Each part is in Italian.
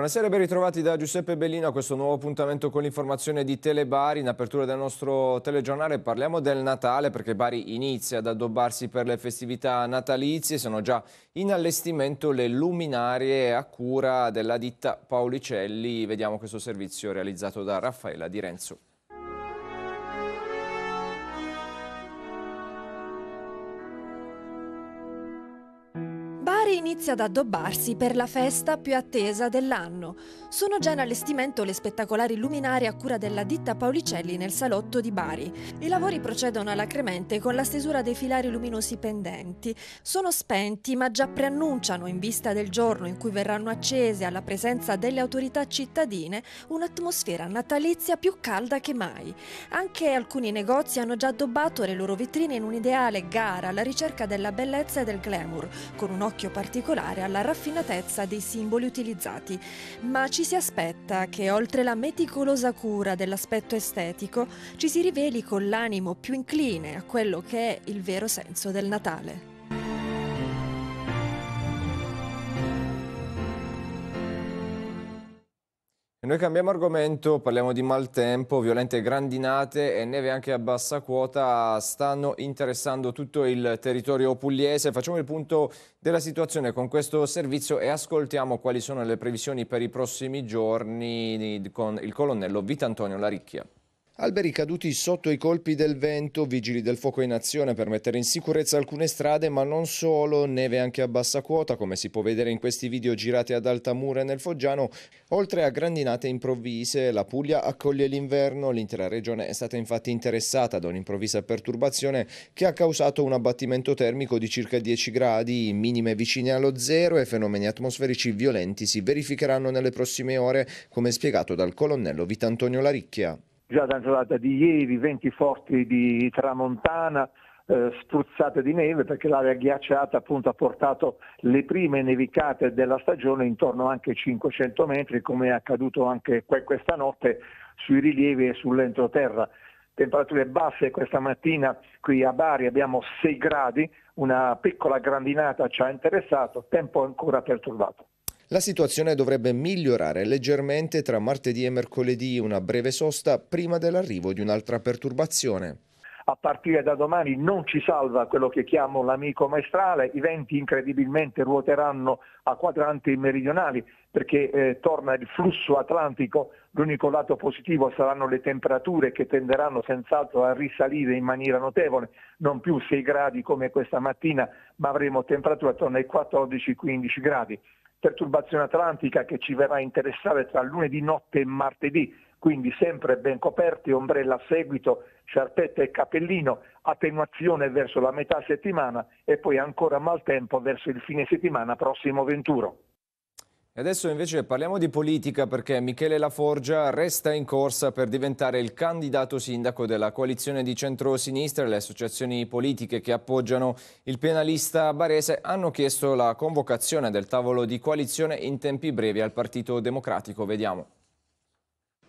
Buonasera e ben ritrovati da Giuseppe Bellino a questo nuovo appuntamento con l'informazione di Telebari. In apertura del nostro telegiornale parliamo del Natale perché Bari inizia ad addobbarsi per le festività natalizie. Sono già in allestimento le luminarie a cura della ditta Paolicelli. Vediamo questo servizio realizzato da Raffaella Di Renzo. mare inizia ad addobbarsi per la festa più attesa dell'anno. Sono già in allestimento le spettacolari luminari a cura della ditta Paulicelli nel salotto di Bari. I lavori procedono alacremente con la stesura dei filari luminosi pendenti. Sono spenti ma già preannunciano, in vista del giorno in cui verranno accese alla presenza delle autorità cittadine, un'atmosfera natalizia più calda che mai. Anche alcuni negozi hanno già addobbato le loro vetrine in un'ideale gara alla ricerca della bellezza e del glamour, con un occhio particolare particolare alla raffinatezza dei simboli utilizzati, ma ci si aspetta che oltre la meticolosa cura dell'aspetto estetico ci si riveli con l'animo più incline a quello che è il vero senso del Natale. Noi cambiamo argomento, parliamo di maltempo, violente grandinate e neve anche a bassa quota stanno interessando tutto il territorio pugliese. Facciamo il punto della situazione con questo servizio e ascoltiamo quali sono le previsioni per i prossimi giorni con il colonnello Vitantonio Laricchia. Alberi caduti sotto i colpi del vento, vigili del fuoco in azione per mettere in sicurezza alcune strade, ma non solo, neve anche a bassa quota, come si può vedere in questi video girati ad Altamura e nel Foggiano, oltre a grandinate improvvise. La Puglia accoglie l'inverno, l'intera regione è stata infatti interessata da un'improvvisa perturbazione che ha causato un abbattimento termico di circa 10 gradi, minime vicine allo zero e fenomeni atmosferici violenti si verificheranno nelle prossime ore, come spiegato dal colonnello Vitantonio Laricchia già dalla giornata di ieri, venti forti di tramontana, eh, spruzzate di neve perché l'area ghiacciata appunto ha portato le prime nevicate della stagione intorno anche ai 500 metri come è accaduto anche questa notte sui rilievi e sull'entroterra. Temperature basse questa mattina qui a Bari abbiamo 6 gradi, una piccola grandinata ci ha interessato, tempo ancora perturbato. La situazione dovrebbe migliorare leggermente tra martedì e mercoledì, una breve sosta prima dell'arrivo di un'altra perturbazione a partire da domani non ci salva quello che chiamo l'amico maestrale, i venti incredibilmente ruoteranno a quadranti meridionali perché eh, torna il flusso atlantico, l'unico lato positivo saranno le temperature che tenderanno senz'altro a risalire in maniera notevole, non più 6 gradi come questa mattina, ma avremo temperature attorno ai 14-15 gradi perturbazione atlantica che ci verrà a interessare tra lunedì notte e martedì, quindi sempre ben coperti, ombrella a seguito, sciarpetta e capellino, attenuazione verso la metà settimana e poi ancora maltempo verso il fine settimana prossimo 21. E adesso invece parliamo di politica perché Michele Laforgia resta in corsa per diventare il candidato sindaco della coalizione di centrosinistra e le associazioni politiche che appoggiano il penalista barese hanno chiesto la convocazione del tavolo di coalizione in tempi brevi al Partito Democratico. Vediamo.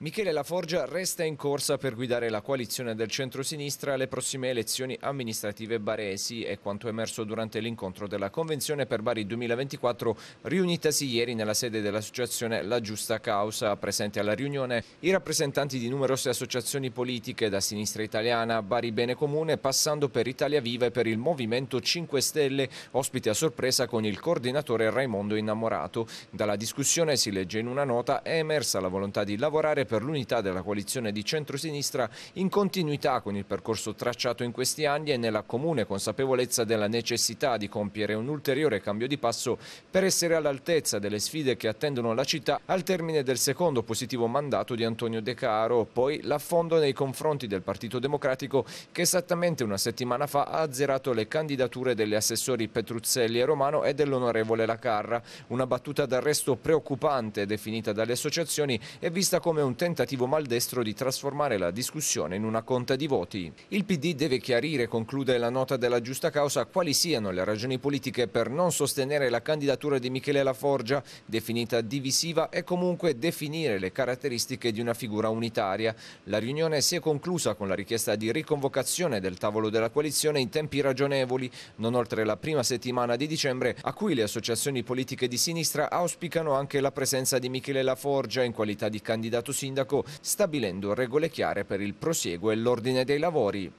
Michele Laforgia resta in corsa per guidare la coalizione del centro-sinistra alle prossime elezioni amministrative baresi è quanto emerso durante l'incontro della Convenzione per Bari 2024 riunitasi ieri nella sede dell'associazione La Giusta Causa. Presente alla riunione i rappresentanti di numerose associazioni politiche da Sinistra Italiana, Bari Bene Comune, passando per Italia Viva e per il Movimento 5 Stelle, ospite a sorpresa con il coordinatore Raimondo Innamorato. Dalla discussione, si legge in una nota, è emersa la volontà di lavorare per l'unità della coalizione di centrosinistra in continuità con il percorso tracciato in questi anni e nella comune consapevolezza della necessità di compiere un ulteriore cambio di passo per essere all'altezza delle sfide che attendono la città al termine del secondo positivo mandato di Antonio De Caro, poi l'affondo nei confronti del Partito Democratico che esattamente una settimana fa ha azzerato le candidature degli assessori Petruzzelli e Romano e dell'onorevole Lacarra, una battuta d'arresto preoccupante definita dalle associazioni e vista come un tentativo maldestro di trasformare la discussione in una conta di voti. Il PD deve chiarire, conclude la nota della giusta causa, quali siano le ragioni politiche per non sostenere la candidatura di Michele Laforgia, definita divisiva, e comunque definire le caratteristiche di una figura unitaria. La riunione si è conclusa con la richiesta di riconvocazione del tavolo della coalizione in tempi ragionevoli, non oltre la prima settimana di dicembre, a cui le associazioni politiche di sinistra auspicano anche la presenza di Michele Laforgia in qualità di candidato sindaco sindaco, stabilendo regole chiare per il prosieguo e l'ordine dei lavori.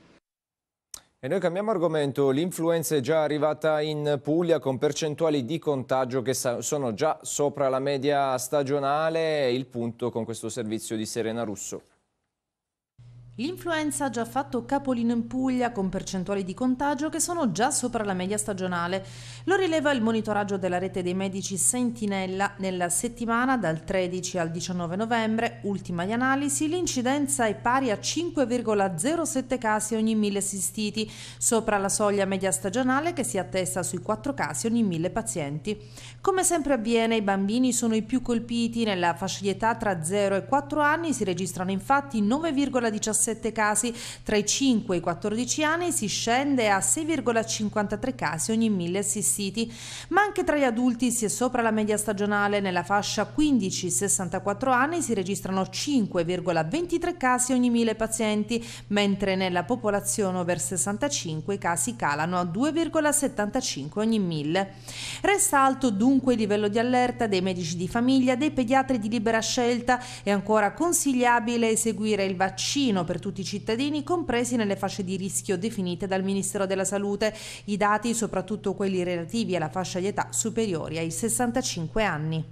E noi cambiamo argomento, l'influenza è già arrivata in Puglia con percentuali di contagio che sono già sopra la media stagionale, il punto con questo servizio di Serena Russo. L'influenza ha già fatto capolino in Puglia con percentuali di contagio che sono già sopra la media stagionale. Lo rileva il monitoraggio della rete dei medici Sentinella nella settimana dal 13 al 19 novembre, ultima di analisi, l'incidenza è pari a 5,07 casi ogni 1000 assistiti, sopra la soglia media stagionale che si attesta sui 4 casi ogni 1000 pazienti. Come sempre avviene, i bambini sono i più colpiti, nella fascia di età tra 0 e 4 anni si registrano infatti 9,17 17 casi tra i 5 e i 14 anni si scende a 6,53 casi ogni 1000 assistiti, ma anche tra gli adulti si è sopra la media stagionale, nella fascia 15-64 anni si registrano 5,23 casi ogni 1000 pazienti, mentre nella popolazione over 65 i casi calano a 2,75 ogni 1000. Resta alto dunque il livello di allerta dei medici di famiglia, dei pediatri di libera scelta, è ancora consigliabile eseguire il vaccino per per tutti i cittadini, compresi nelle fasce di rischio definite dal Ministero della Salute. I dati, soprattutto quelli relativi alla fascia di età superiori ai 65 anni.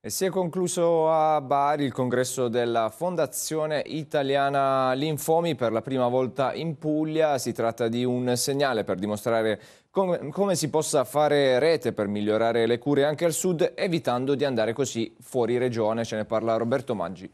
E si è concluso a Bari il congresso della Fondazione Italiana Linfomi per la prima volta in Puglia. Si tratta di un segnale per dimostrare com come si possa fare rete per migliorare le cure anche al sud, evitando di andare così fuori regione. Ce ne parla Roberto Maggi.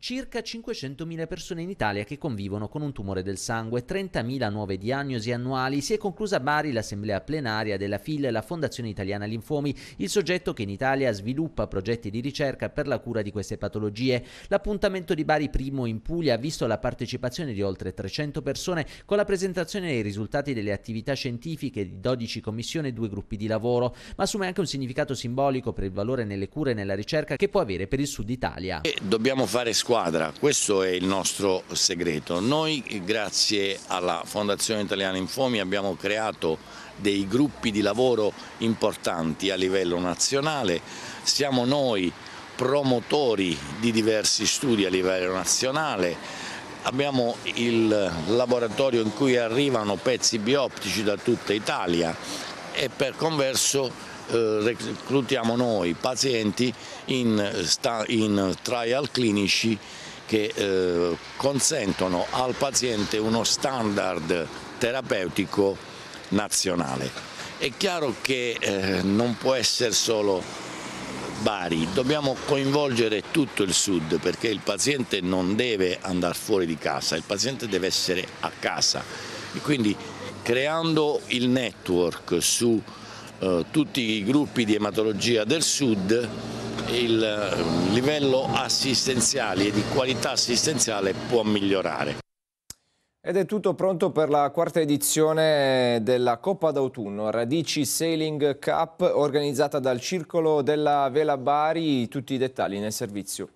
Circa 500.000 persone in Italia che convivono con un tumore del sangue, 30.000 nuove diagnosi annuali. Si è conclusa a Bari l'assemblea plenaria della FIL, la Fondazione Italiana Linfomi, il soggetto che in Italia sviluppa progetti di ricerca per la cura di queste patologie. L'appuntamento di Bari primo in Puglia ha visto la partecipazione di oltre 300 persone con la presentazione dei risultati delle attività scientifiche di 12 commissioni e due gruppi di lavoro, ma assume anche un significato simbolico per il valore nelle cure e nella ricerca che può avere per il Sud Italia. E dobbiamo fare scu- squadra, questo è il nostro segreto. Noi grazie alla Fondazione Italiana Infomi abbiamo creato dei gruppi di lavoro importanti a livello nazionale, siamo noi promotori di diversi studi a livello nazionale, abbiamo il laboratorio in cui arrivano pezzi bioptici da tutta Italia e per converso eh, reclutiamo noi pazienti in, in trial clinici che eh, consentono al paziente uno standard terapeutico nazionale. È chiaro che eh, non può essere solo Bari, dobbiamo coinvolgere tutto il sud perché il paziente non deve andare fuori di casa, il paziente deve essere a casa e quindi creando il network su eh, tutti i gruppi di ematologia del sud il eh, livello assistenziale e di qualità assistenziale può migliorare. Ed è tutto pronto per la quarta edizione della Coppa d'autunno, Radici Sailing Cup, organizzata dal Circolo della Vela Bari. Tutti i dettagli nel servizio.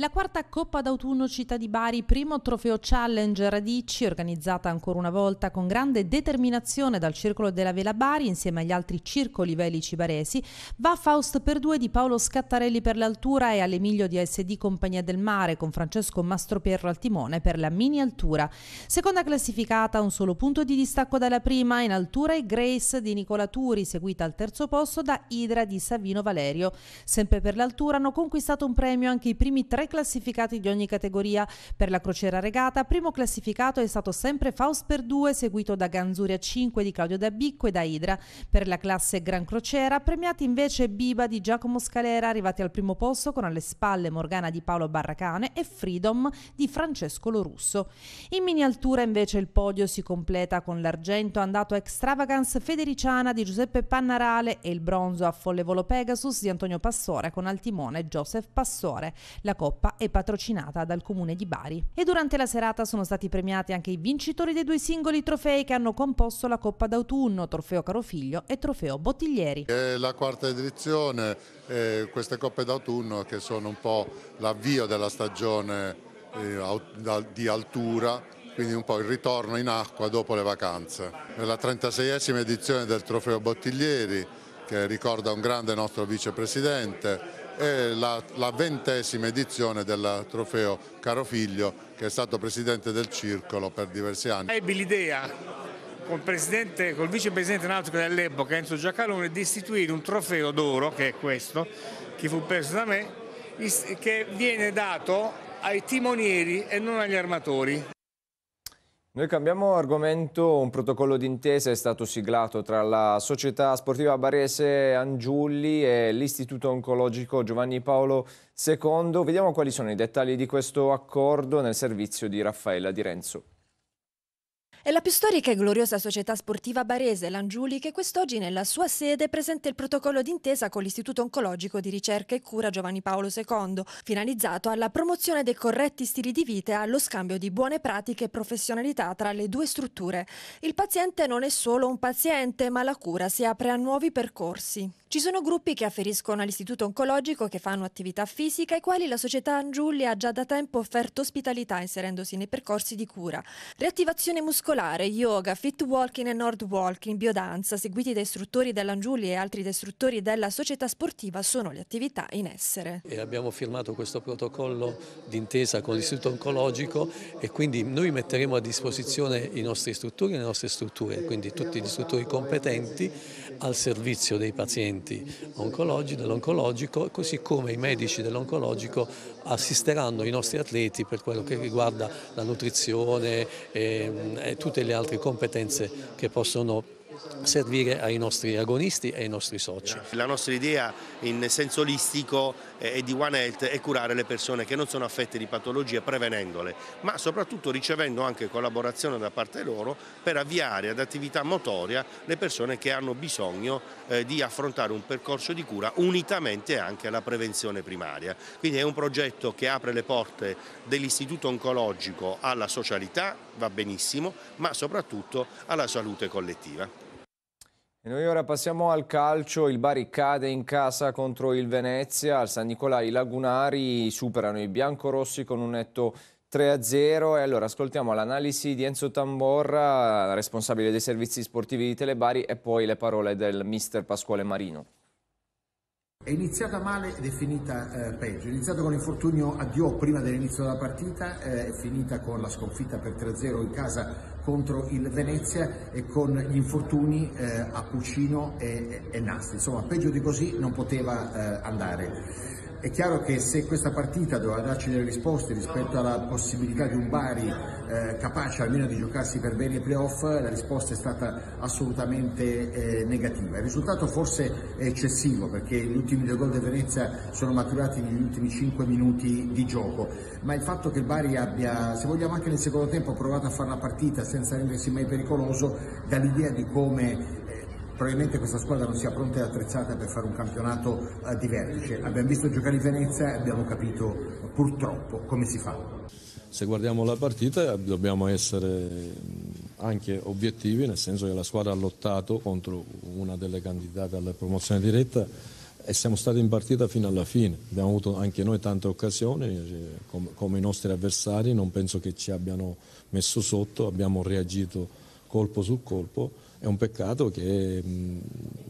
La quarta Coppa d'autunno Città di Bari, primo trofeo Challenge Radici, organizzata ancora una volta con grande determinazione dal Circolo della Vela Bari insieme agli altri circoli velici baresi, va a Faust per due di Paolo Scattarelli per l'altura e all'Emilio di ASD Compagnia del Mare con Francesco Mastroperro al timone per la mini altura. Seconda classificata, un solo punto di distacco dalla prima, in altura è Grace di Nicola Turi, seguita al terzo posto da Idra di Savino Valerio. Sempre per l'altura hanno conquistato un premio anche i primi tre classificati di ogni categoria. Per la crociera regata, primo classificato è stato sempre Faust per 2, seguito da Ganzuria 5 di Claudio Dabicco e da Idra. Per la classe Gran Crociera, premiati invece Biba di Giacomo Scalera, arrivati al primo posto con alle spalle Morgana di Paolo Barracane e Freedom di Francesco Lorusso. In mini altura invece il podio si completa con l'argento andato a Extravagance Federiciana di Giuseppe Pannarale e il bronzo a Follevolo Pegasus di Antonio Passore con al timone Joseph Passore. La Coppa Coppa è patrocinata dal Comune di Bari. E durante la serata sono stati premiati anche i vincitori dei due singoli trofei che hanno composto la Coppa d'autunno, trofeo Carofiglio e trofeo Bottiglieri. È la quarta edizione, eh, queste Coppe d'autunno che sono un po' l'avvio della stagione eh, di altura quindi un po' il ritorno in acqua dopo le vacanze. È la 36esima edizione del trofeo Bottiglieri che ricorda un grande nostro vicepresidente e la, la ventesima edizione del trofeo Caro Figlio che è stato presidente del circolo per diversi anni. Ebbi l'idea col, col vicepresidente nautico dell'epoca Enzo Giacalone di istituire un trofeo d'oro che è questo, che fu perso da me, che viene dato ai timonieri e non agli armatori. Noi cambiamo argomento, un protocollo d'intesa è stato siglato tra la società sportiva barese Angiulli e l'istituto oncologico Giovanni Paolo II. Vediamo quali sono i dettagli di questo accordo nel servizio di Raffaella Di Renzo. È la più storica e gloriosa società sportiva barese, l'Angiuli, che quest'oggi nella sua sede presenta il protocollo d'intesa con l'Istituto Oncologico di Ricerca e Cura Giovanni Paolo II, finalizzato alla promozione dei corretti stili di vita e allo scambio di buone pratiche e professionalità tra le due strutture. Il paziente non è solo un paziente, ma la cura si apre a nuovi percorsi. Ci sono gruppi che afferiscono all'Istituto Oncologico, che fanno attività fisica, ai quali la società Angiuli ha già da tempo offerto ospitalità inserendosi nei percorsi di cura. Riattivazione muscolare particolare yoga, fit walking e nord walking, biodanza, seguiti da istruttori dell'Angiuli e altri istruttori della società sportiva, sono le attività in essere. E abbiamo firmato questo protocollo d'intesa con l'Istituto Oncologico e quindi noi metteremo a disposizione i nostri istruttori e le nostre strutture, quindi tutti gli istruttori competenti al servizio dei pazienti dell'oncologico, così come i medici dell'oncologico assisteranno i nostri atleti per quello che riguarda la nutrizione e, mm, e tutte le altre competenze che possono servire ai nostri agonisti e ai nostri soci. La nostra idea in senso listico e di One Health è curare le persone che non sono affette di patologie prevenendole, ma soprattutto ricevendo anche collaborazione da parte loro per avviare ad attività motoria le persone che hanno bisogno eh, di affrontare un percorso di cura unitamente anche alla prevenzione primaria. Quindi è un progetto che apre le porte dell'istituto oncologico alla socialità, va benissimo, ma soprattutto alla salute collettiva. E noi ora passiamo al calcio, il Bari cade in casa contro il Venezia, al San Nicolai i Lagunari superano i biancorossi con un netto 3-0 e allora ascoltiamo l'analisi di Enzo Tamborra, responsabile dei servizi sportivi di Telebari e poi le parole del mister Pasquale Marino. È iniziata male ed è finita eh, peggio, è iniziata con l'infortunio a Dio prima dell'inizio della partita, eh, è finita con la sconfitta per 3-0 in casa contro il Venezia e con gli infortuni eh, a Puccino e, e, e Nasti, insomma peggio di così non poteva eh, andare. È chiaro che se questa partita doveva darci delle risposte rispetto alla possibilità di un Bari eh, capace almeno di giocarsi per bene i playoff, la risposta è stata assolutamente eh, negativa. Il risultato forse è eccessivo perché gli ultimi due gol di Venezia sono maturati negli ultimi 5 minuti di gioco, ma il fatto che il Bari abbia, se vogliamo anche nel secondo tempo, provato a fare la partita senza rendersi mai pericoloso, dà l'idea di come probabilmente questa squadra non sia pronta e attrezzata per fare un campionato eh, di vertice. Abbiamo visto giocare in Venezia e abbiamo capito purtroppo come si fa. Se guardiamo la partita dobbiamo essere mm, anche obiettivi, nel senso che la squadra ha lottato contro una delle candidate alla promozione diretta e siamo stati in partita fino alla fine. Abbiamo avuto anche noi tante occasioni, eh, come i nostri avversari, non penso che ci abbiano messo sotto, abbiamo reagito colpo su colpo è un peccato che mm,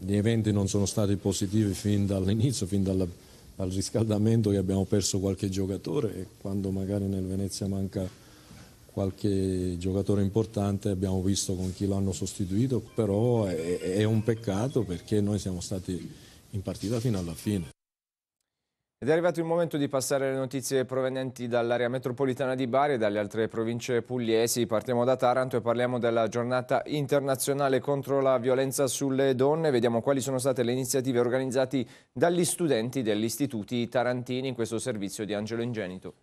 gli eventi non sono stati positivi fin dall'inizio, fin dalla, dal riscaldamento che abbiamo perso qualche giocatore e quando magari nel Venezia manca qualche giocatore importante abbiamo visto con chi l'hanno sostituito, però è, è un peccato perché noi siamo stati in partita fino alla fine. Ed è arrivato il momento di passare alle notizie provenienti dall'area metropolitana di Bari e dalle altre province pugliesi. Partiamo da Taranto e parliamo della giornata internazionale contro la violenza sulle donne. Vediamo quali sono state le iniziative organizzate dagli studenti degli istituti tarantini in questo servizio di Angelo Ingenito.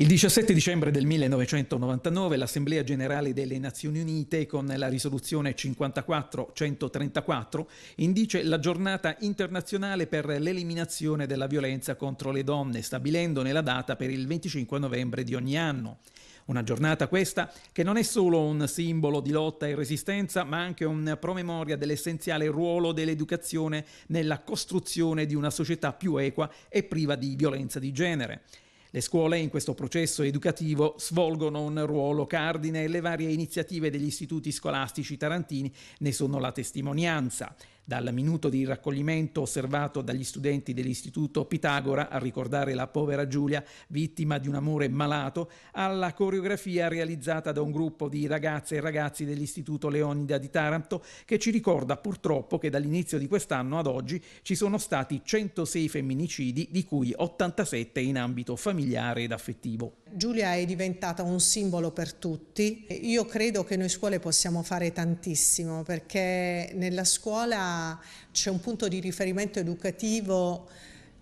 Il 17 dicembre del 1999 l'Assemblea generale delle Nazioni Unite con la risoluzione 54-134 indice la giornata internazionale per l'eliminazione della violenza contro le donne, stabilendone la data per il 25 novembre di ogni anno. Una giornata questa che non è solo un simbolo di lotta e resistenza, ma anche un promemoria dell'essenziale ruolo dell'educazione nella costruzione di una società più equa e priva di violenza di genere. Le scuole in questo processo educativo svolgono un ruolo cardine e le varie iniziative degli istituti scolastici tarantini ne sono la testimonianza dal minuto di raccoglimento osservato dagli studenti dell'Istituto Pitagora a ricordare la povera Giulia, vittima di un amore malato, alla coreografia realizzata da un gruppo di ragazze e ragazzi dell'Istituto Leonida di Taranto, che ci ricorda purtroppo che dall'inizio di quest'anno ad oggi ci sono stati 106 femminicidi, di cui 87 in ambito familiare ed affettivo. Giulia è diventata un simbolo per tutti. Io credo che noi scuole possiamo fare tantissimo perché nella scuola c'è un punto di riferimento educativo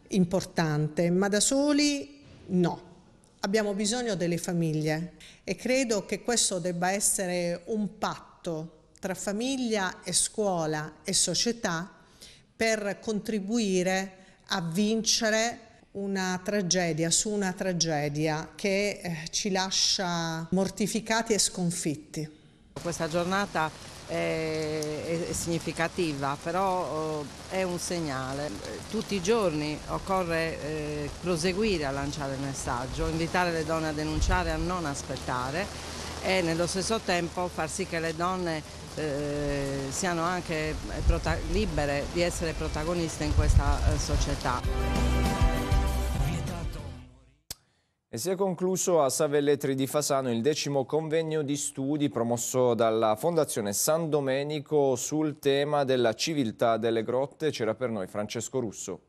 importante, ma da soli no. Abbiamo bisogno delle famiglie e credo che questo debba essere un patto tra famiglia e scuola e società per contribuire a vincere una tragedia su una tragedia che eh, ci lascia mortificati e sconfitti. Questa giornata è, è significativa, però eh, è un segnale. Tutti i giorni occorre eh, proseguire a lanciare il messaggio, invitare le donne a denunciare, a non aspettare e nello stesso tempo far sì che le donne eh, siano anche libere di essere protagoniste in questa eh, società. E si è concluso a Savelletri di Fasano il decimo convegno di studi promosso dalla Fondazione San Domenico sul tema della civiltà delle grotte. C'era per noi Francesco Russo.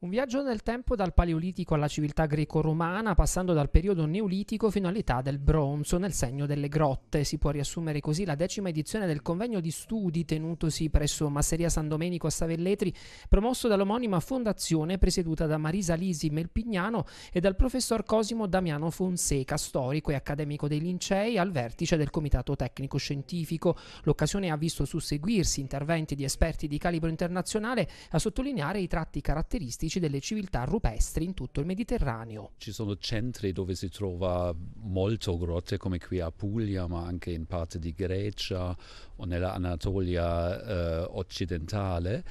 Un viaggio nel tempo dal Paleolitico alla civiltà greco-romana, passando dal periodo neolitico fino all'età del bronzo nel segno delle grotte. Si può riassumere così la decima edizione del convegno di studi tenutosi presso Masseria San Domenico a Savelletri, promosso dall'omonima fondazione presieduta da Marisa Lisi Melpignano e dal professor Cosimo Damiano Fonseca, storico e accademico dei Lincei, al vertice del Comitato Tecnico Scientifico. L'occasione ha visto susseguirsi interventi di esperti di calibro internazionale a sottolineare i tratti caratteristici emblematici delle civiltà rupestri in tutto il Mediterraneo. Ci sono centri dove si trova molto grotte come qui a Puglia, ma anche in parte di Grecia o nell'Anatolia eh, occidentale,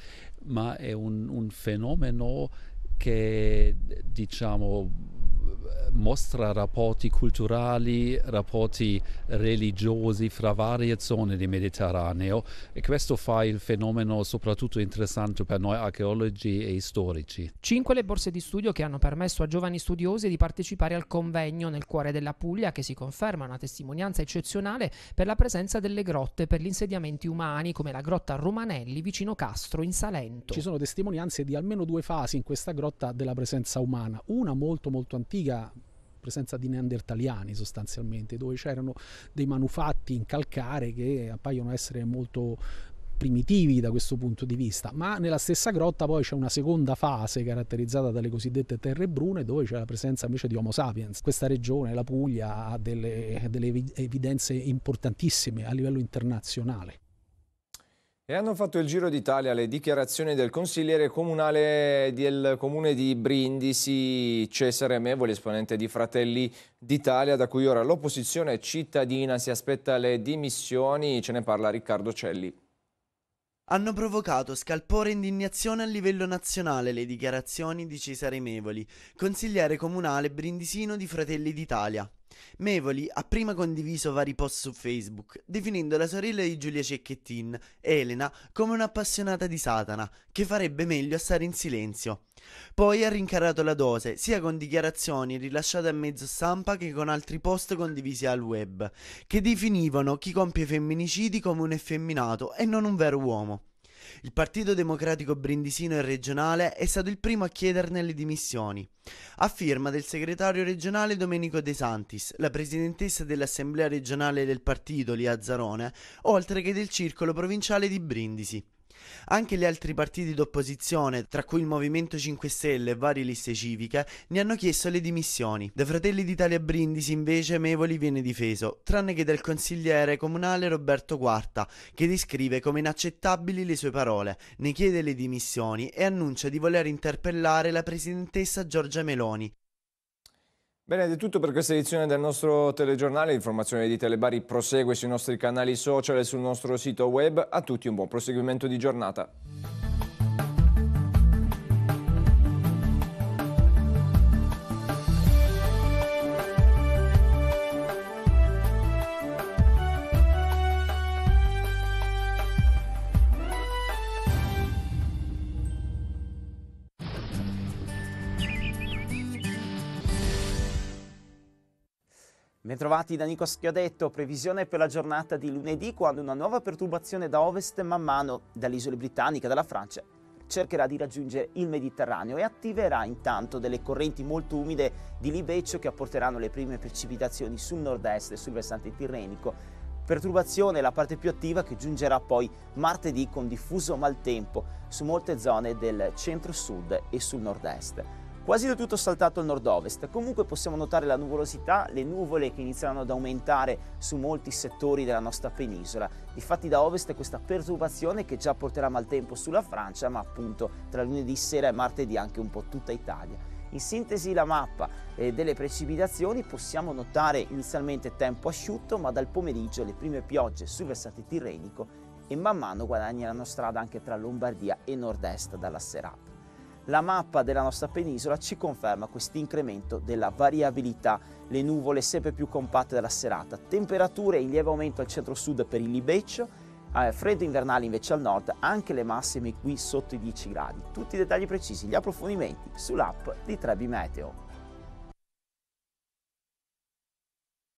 ma è un, un fenomeno che diciamo mostra rapporti culturali, rapporti religiosi fra varie zone del Mediterraneo e questo fa il fenomeno soprattutto interessante per noi archeologi e storici. Cinque le borse di studio che hanno permesso a giovani studiosi di partecipare al convegno nel cuore della Puglia che si conferma una testimonianza eccezionale per la presenza delle grotte per gli insediamenti umani come la grotta Romanelli vicino Castro in Salento. Ci sono testimonianze di almeno due fasi in questa grotta della presenza umana, una molto molto antica presenza di neandertaliani sostanzialmente, dove c'erano dei manufatti in calcare che appaiono essere molto primitivi da questo punto di vista, ma nella stessa grotta poi c'è una seconda fase caratterizzata dalle cosiddette terre brune dove c'è la presenza invece di Homo sapiens. Questa regione, la Puglia, ha delle, delle evidenze importantissime a livello internazionale. E hanno fatto il giro d'Italia le dichiarazioni del consigliere comunale del comune di Brindisi, Cesare Mevoli, esponente di Fratelli d'Italia, da cui ora l'opposizione cittadina si aspetta le dimissioni, ce ne parla Riccardo Celli. Hanno provocato scalpore e indignazione a livello nazionale le dichiarazioni di Cesare Mevoli, consigliere comunale brindisino di Fratelli d'Italia. Mevoli ha prima condiviso vari post su Facebook, definendo la sorella di Giulia Cecchettin, Elena, come un'appassionata di Satana, che farebbe meglio a stare in silenzio. Poi ha rincarato la dose, sia con dichiarazioni rilasciate a mezzo stampa che con altri post condivisi al web, che definivano chi compie femminicidi come un effeminato e non un vero uomo. Il Partito Democratico Brindisino e regionale è stato il primo a chiederne le dimissioni. A firma del segretario regionale Domenico De Santis, la presidentessa dell'Assemblea regionale del partito Lia Zarone, oltre che del circolo provinciale di Brindisi. Anche gli altri partiti d'opposizione, tra cui il Movimento 5 Stelle e varie liste civiche, ne hanno chiesto le dimissioni. Da Fratelli d'Italia Brindisi invece Mevoli viene difeso, tranne che dal consigliere comunale Roberto Quarta, che descrive come inaccettabili le sue parole, ne chiede le dimissioni e annuncia di voler interpellare la presidentessa Giorgia Meloni. Bene, è tutto per questa edizione del nostro telegiornale. L'informazione di Telebari prosegue sui nostri canali social e sul nostro sito web. A tutti un buon proseguimento di giornata. Bentrovati da Nico Schiodetto, previsione per la giornata di lunedì quando una nuova perturbazione da ovest man mano dalle isole britanniche, dalla Francia, cercherà di raggiungere il Mediterraneo e attiverà intanto delle correnti molto umide di libeccio che apporteranno le prime precipitazioni sul nord-est e sul versante tirrenico. Perturbazione la parte più attiva che giungerà poi martedì con diffuso maltempo su molte zone del centro-sud e sul nord-est. Quasi del tutto saltato il nord-ovest, comunque possiamo notare la nuvolosità, le nuvole che iniziano ad aumentare su molti settori della nostra penisola. Difatti da ovest questa perturbazione che già porterà maltempo sulla Francia, ma appunto tra lunedì sera e martedì anche un po' tutta Italia. In sintesi la mappa eh, delle precipitazioni possiamo notare inizialmente tempo asciutto, ma dal pomeriggio le prime piogge sul versante tirrenico e man mano guadagneranno strada anche tra Lombardia e nord-est dalla serata la mappa della nostra penisola ci conferma questo incremento della variabilità, le nuvole sempre più compatte della serata, temperature in lieve aumento al centro-sud per il Libeccio, eh, freddo invernale invece al nord, anche le massime qui sotto i 10 gradi. Tutti i dettagli precisi, gli approfondimenti sull'app di Trebi Meteo.